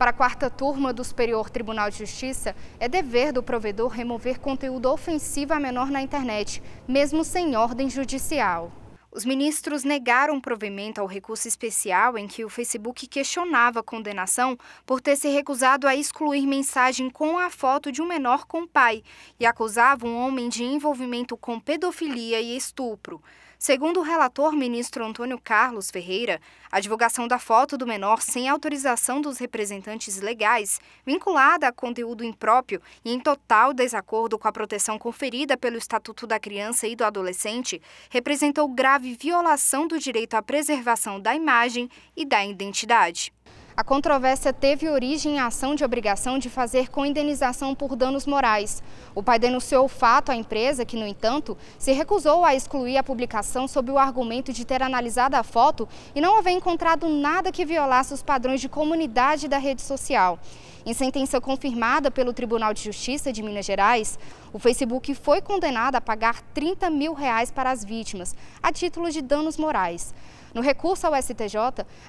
Para a quarta turma do Superior Tribunal de Justiça, é dever do provedor remover conteúdo ofensivo a menor na internet, mesmo sem ordem judicial. Os ministros negaram provimento ao recurso especial em que o Facebook questionava a condenação por ter se recusado a excluir mensagem com a foto de um menor com o pai e acusava um homem de envolvimento com pedofilia e estupro. Segundo o relator ministro Antônio Carlos Ferreira, a divulgação da foto do menor sem autorização dos representantes legais, vinculada a conteúdo impróprio e em total desacordo com a proteção conferida pelo Estatuto da Criança e do Adolescente, representou grave violação do direito à preservação da imagem e da identidade. A controvérsia teve origem em ação de obrigação de fazer com indenização por danos morais. O pai denunciou o fato à empresa, que, no entanto, se recusou a excluir a publicação sob o argumento de ter analisado a foto e não haver encontrado nada que violasse os padrões de comunidade da rede social. Em sentença confirmada pelo Tribunal de Justiça de Minas Gerais, o Facebook foi condenado a pagar 30 mil reais para as vítimas, a título de danos morais. No recurso ao STJ,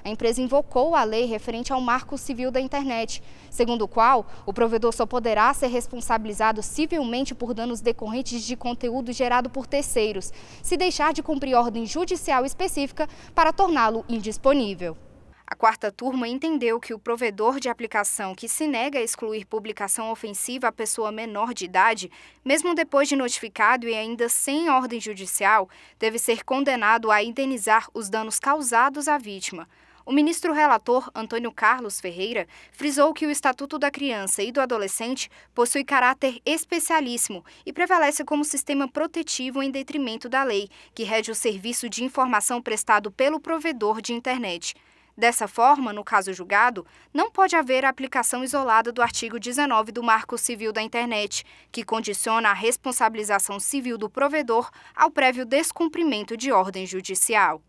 a empresa invocou a lei referente ao marco civil da internet, segundo o qual o provedor só poderá ser responsabilizado civilmente por danos decorrentes de conteúdo gerado por terceiros, se deixar de cumprir ordem judicial específica para torná-lo indisponível. A quarta turma entendeu que o provedor de aplicação que se nega a excluir publicação ofensiva a pessoa menor de idade, mesmo depois de notificado e ainda sem ordem judicial, deve ser condenado a indenizar os danos causados à vítima. O ministro relator, Antônio Carlos Ferreira, frisou que o Estatuto da Criança e do Adolescente possui caráter especialíssimo e prevalece como sistema protetivo em detrimento da lei, que rege o serviço de informação prestado pelo provedor de internet. Dessa forma, no caso julgado, não pode haver a aplicação isolada do artigo 19 do Marco Civil da Internet, que condiciona a responsabilização civil do provedor ao prévio descumprimento de ordem judicial.